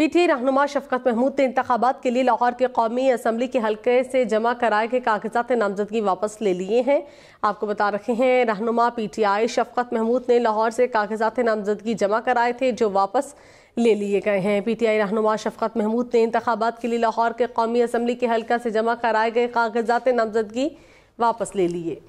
P T रहनुमा शफकत महमूद ने इंतबात के लिए लाहौर के कौमी असम्बली के हल्के से जमा कराए गए कागजात नामजदगी वापस ले लिए हैं आपको बता रहे हैं रहनुमा P T I Shafqat Mahmood ने लाहौर से कागजात नामजदगी जमा कराए थे जो वापस ले लिए गए हैं पी टी आई रहनुमा शफकत महमूद ने इंतबात के लिए लाहौर के कौमी असम्बली के हल्का से जमा कराए गए कागजात नामजदगी वापस ले लिए